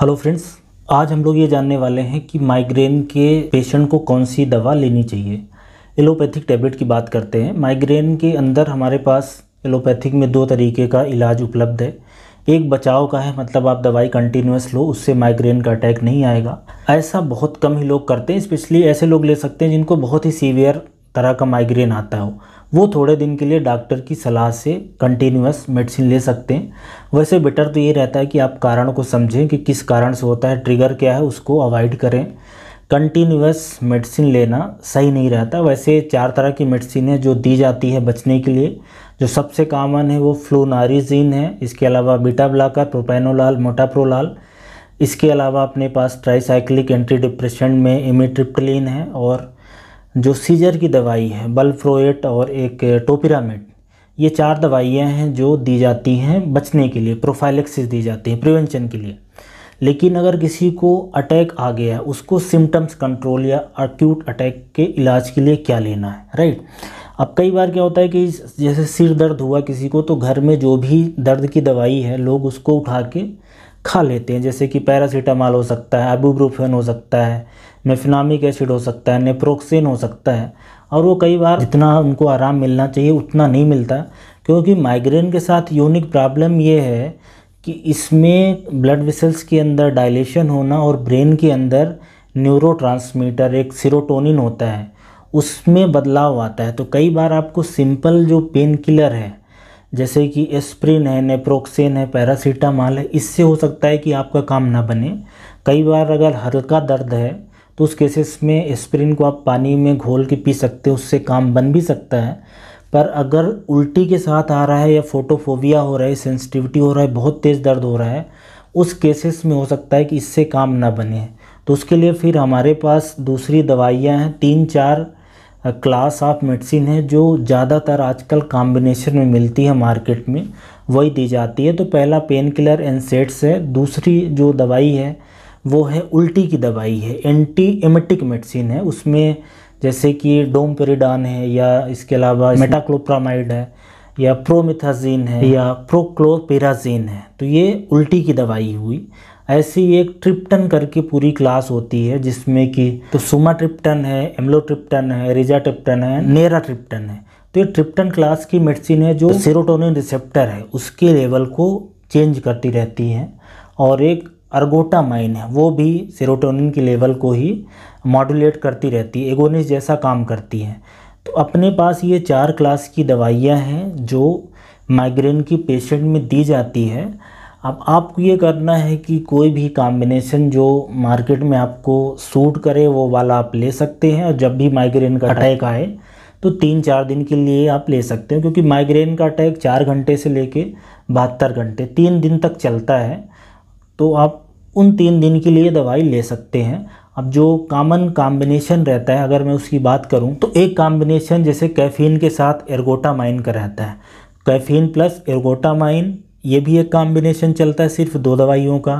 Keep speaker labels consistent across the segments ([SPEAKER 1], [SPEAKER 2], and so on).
[SPEAKER 1] hello friends आज हम लोग ये जानने वाले हैं कि माइग्रेन के पेशेंट को कौन सी दवा लेनी चाहिए एलोपैथिक टैबलेट की बात करते हैं माइग्रेन के अंदर हमारे पास एलोपैथिक में दो तरीके का इलाज उपलब्ध है एक बचाव का है मतलब आप दवाई कंटिन्यूस लो उससे माइग्रेन का अटैक नहीं आएगा ऐसा बहुत कम ही लोग करते हैं स्पेशली ऐसे लोग ले सकते हैं जिनको बहुत ही सीवियर तरह का माइग्रेन आता हो वो थोड़े दिन के लिए डॉक्टर की सलाह से कंटिन्यूस मेडिसिन ले सकते हैं वैसे बेटर तो ये रहता है कि आप कारण को समझें कि किस कारण से होता है ट्रिगर क्या है उसको अवॉइड करें कंटिन्यूस मेडिसिन लेना सही नहीं रहता वैसे चार तरह की मेडिसिन है जो दी जाती है बचने के लिए जो सबसे कॉमन है वो फ्लूनारिजीन है इसके अलावा बीटा ब्लाकर प्रोपेनोलाल मोटाप्रोलाल इसके अलावा अपने पास ट्राईसाइक्लिक एंटी डिप्रेशन में इमिट्रिप्टलिन है और जो सीजर की दवाई है बल्फ्रोएट और एक टोपिरामेट ये चार दवाइयाँ हैं जो दी जाती हैं बचने के लिए प्रोफाइलेक्सिस दी जाती है प्रिवेंशन के लिए लेकिन अगर किसी को अटैक आ गया उसको सिम्टम्स कंट्रोल या अक्यूट अटैक के इलाज के लिए क्या लेना है राइट अब कई बार क्या होता है कि जैसे सिर दर्द हुआ किसी को तो घर में जो भी दर्द की दवाई है लोग उसको उठा के खा लेते हैं जैसे कि पैरासीटामॉल हो सकता है आइबूब्रोफेन हो सकता है मेफिनामिक एसिड हो सकता है नेप्रोक्सिन हो सकता है और वो कई बार जितना उनको आराम मिलना चाहिए उतना नहीं मिलता क्योंकि माइग्रेन के साथ यूनिक प्रॉब्लम ये है कि इसमें ब्लड वेसल्स के अंदर डायलेशन होना और ब्रेन के अंदर न्यूरो एक सीरोटोनिन होता है उसमें बदलाव आता है तो कई बार आपको सिंपल जो पेन किलर है जैसे कि एस्प्रिन है नेप्रोक्सेन है पैरासीटामॉल है इससे हो सकता है कि आपका काम ना बने कई बार अगर हल्का दर्द है तो उस केसेस में एस्प्रिन को आप पानी में घोल के पी सकते हो उससे काम बन भी सकता है पर अगर उल्टी के साथ आ रहा है या फोटोफोबिया हो रहा है सेंसिटिविटी हो रहा है बहुत तेज़ दर्द हो रहा है उस केसेस में हो सकता है कि इससे काम ना बने तो उसके लिए फिर हमारे पास दूसरी दवाइयाँ हैं तीन चार क्लास ऑफ मेडिसिन है जो ज़्यादातर आजकल कॉम्बिनेशन में मिलती है मार्केट में वही दी जाती है तो पहला पेन किलर एनसेट्स है दूसरी जो दवाई है वो है उल्टी की दवाई है एंटी एमेटिक मेडिसिन है उसमें जैसे कि डोमपेरिडान है या इसके अलावा मेटाक्लोप्रामाइड है या प्रोमिथाजीन है या प्रोक्लोपेराजीन है तो ये उल्टी की दवाई हुई ऐसी एक ट्रिप्टन करके पूरी क्लास होती है जिसमें कि तो सुमा ट्रिप्टन है एम्लो ट्रिप्टन है रिजा ट्रिप्टन है नेरा ट्रिप्टन है तो ये ट्रिप्टन क्लास की मेडिसिन है जो तो सेरोटोनिन रिसेप्टर है उसके लेवल को चेंज करती रहती है और एक अर्गोटामाइन है वो भी सेरोटोनिन के लेवल को ही मॉडुलेट करती रहती है एगोनिस जैसा काम करती है तो अपने पास ये चार क्लास की दवाइयाँ हैं जो माइग्रेन की पेशेंट में दी जाती है अब आपको ये करना है कि कोई भी कॉम्बिनेशन जो मार्केट में आपको सूट करे वो वाला आप ले सकते हैं और जब भी माइग्रेन का अटैक आए तो तीन चार दिन के लिए आप ले सकते हो क्योंकि माइग्रेन का अटैक चार घंटे से कर बहत्तर घंटे तीन दिन तक चलता है तो आप उन तीन दिन के लिए दवाई ले सकते हैं अब जो कॉमन कॉम्बिनेशन रहता है अगर मैं उसकी बात करूं तो एक कॉम्बिनेशन जैसे कैफ़ीन के साथ एर्गोटामाइन का रहता है कैफ़ीन प्लस एर्गोटामाइन ये भी एक कॉम्बिनेशन चलता है सिर्फ दो दवाइयों का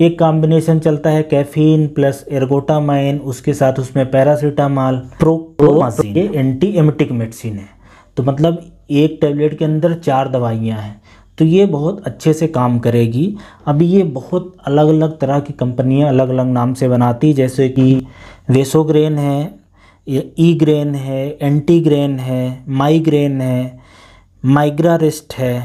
[SPEAKER 1] एक कॉम्बिनेशन चलता है कैफीन प्लस एरगोटामाइन उसके साथ उसमें पैरासीटामॉल प्रोक्रोमासिन ये एंटी एमिटिक मेडिसिन है तो मतलब एक टैबलेट के अंदर चार दवाइयाँ हैं तो ये बहुत अच्छे से काम करेगी अभी ये बहुत अलग अलग तरह की कंपनियाँ अलग अलग नाम से बनाती जैसे कि वेसोग्रेन है ई ग्रेन है एंटीग्रेन है माइग्रेन है माइग्रारिस्ट है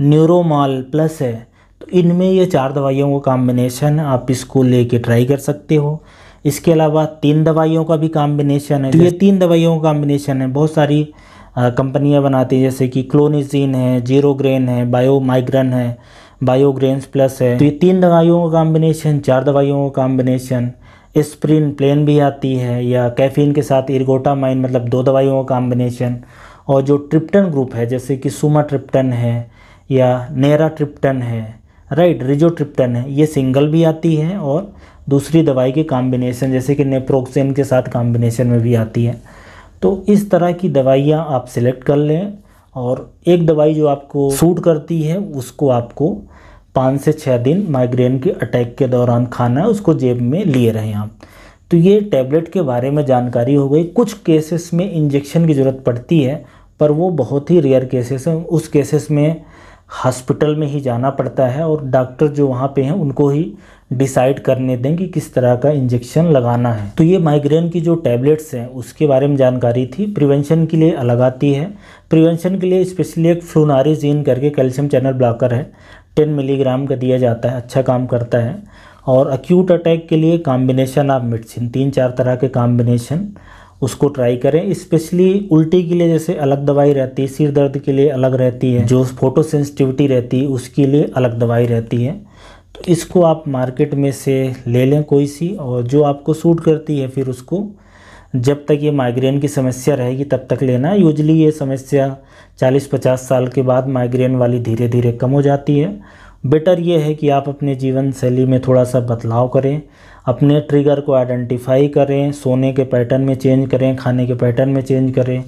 [SPEAKER 1] न्यूरोमॉल प्लस है तो इनमें ये चार दवाइयों का कॉम्बिनेशन आप इसको लेके ट्राई कर सकते हो इसके अलावा तीन दवाइयों का भी कॉम्बिनेशन है तो ये तीन दवाइयों का कॉम्बिनेशन है बहुत सारी कंपनियां बनाती हैं जैसे कि क्लोनिजीन है जीरोग्रेन है बायो माइग्रन है बायोग्रेन्स प्लस है तो ये तीन दवाइयों का कॉम्बिनेशन चार दवाइयों का कॉम्बिनेशन स्प्रिन प्लेन भी आती है या कैफीन के साथ इर्गोटामाइन मतलब दो दवाइयों का कॉम्बिनेशन और जो ट्रिप्टन ग्रुप है जैसे कि सुमा ट्रिप्टन है या नेरा ट्रिप्टन है राइट रिजो ट्रिप्टन है ये सिंगल भी आती है और दूसरी दवाई के कॉम्बिनेशन जैसे कि नेप्रोक्सेन के साथ कॉम्बिनेशन में भी आती है तो इस तरह की दवाइयाँ आप सिलेक्ट कर लें और एक दवाई जो आपको सूट करती है उसको आपको पाँच से छः दिन माइग्रेन के अटैक के दौरान खाना है उसको जेब में लिए रहें आप तो ये टैबलेट के बारे में जानकारी हो गई कुछ केसेस में इंजेक्शन की ज़रूरत पड़ती है पर वो बहुत ही रेयर केसेस हैं उस केसेस में हॉस्पिटल में ही जाना पड़ता है और डॉक्टर जो वहाँ पे हैं उनको ही डिसाइड करने दें कि किस तरह का इंजेक्शन लगाना है तो ये माइग्रेन की जो टैबलेट्स हैं उसके बारे में जानकारी थी प्रिवेंशन के लिए अलग आती है प्रिवेंशन के लिए स्पेशली एक फ्लूनारिजीन करके कैल्शियम चैनल ब्लॉकर है टेन मिलीग्राम का दिया जाता है अच्छा काम करता है और अक्यूट अटैक के लिए कॉम्बिनेशन ऑफ मेडिसिन तीन चार तरह के कॉम्बिनेशन उसको ट्राई करें स्पेशली उल्टी के लिए जैसे अलग दवाई रहती है सिर दर्द के लिए अलग रहती है जो फोटो सेंसिटिविटी रहती है उसके लिए अलग दवाई रहती है तो इसको आप मार्केट में से ले लें कोई सी और जो आपको सूट करती है फिर उसको जब तक ये माइग्रेन की समस्या रहेगी तब तक लेना यूजली ये समस्या 40-50 साल के बाद माइग्रेन वाली धीरे धीरे कम हो जाती है बेटर ये है कि आप अपने जीवन शैली में थोड़ा सा बदलाव करें अपने ट्रिगर को आइडेंटिफाई करें सोने के पैटर्न में चेंज करें खाने के पैटर्न में चेंज करें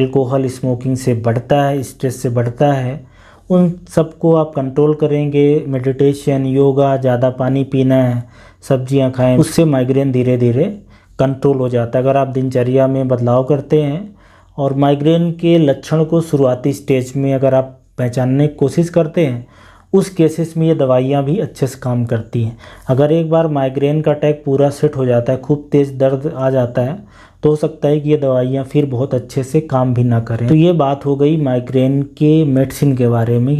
[SPEAKER 1] एल्कोहल स्मोकिंग से बढ़ता है स्ट्रेस से बढ़ता है उन सबको आप कंट्रोल करेंगे मेडिटेशन योगा ज़्यादा पानी पीना है सब्जियां खाएं उससे माइग्रेन धीरे धीरे कंट्रोल हो जाता है अगर आप दिनचर्या में बदलाव करते हैं और माइग्रेन के लक्षण को शुरुआती स्टेज में अगर आप पहचानने की कोशिश करते हैं उस केसेस में ये दवाइयाँ भी अच्छे से काम करती हैं अगर एक बार माइग्रेन का अटैक पूरा सेट हो जाता है खूब तेज़ दर्द आ जाता है तो हो सकता है कि ये दवाइयाँ फिर बहुत अच्छे से काम भी ना करें तो ये बात हो गई माइग्रेन के मेडिसिन के बारे में